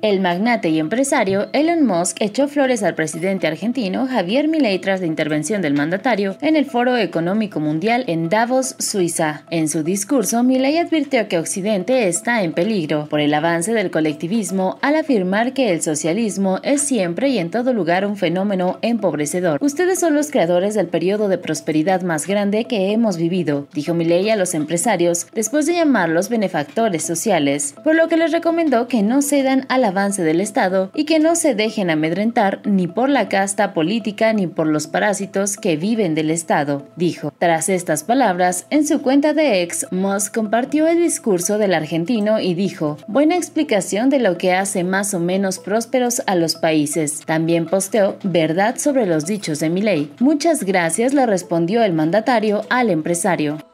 El magnate y empresario Elon Musk echó flores al presidente argentino Javier Milei tras la intervención del mandatario en el Foro Económico Mundial en Davos, Suiza. En su discurso, Milei advirtió que Occidente está en peligro por el avance del colectivismo al afirmar que el socialismo es siempre y en todo lugar un fenómeno empobrecedor. Ustedes son los creadores del periodo de prosperidad más grande que hemos vivido, dijo Milei a los empresarios después de llamarlos benefactores sociales, por lo que les recomendó que no cedan a la avance del Estado y que no se dejen amedrentar ni por la casta política ni por los parásitos que viven del Estado, dijo. Tras estas palabras, en su cuenta de ex, Musk compartió el discurso del argentino y dijo, buena explicación de lo que hace más o menos prósperos a los países. También posteó verdad sobre los dichos de mi ley. Muchas gracias, le respondió el mandatario al empresario.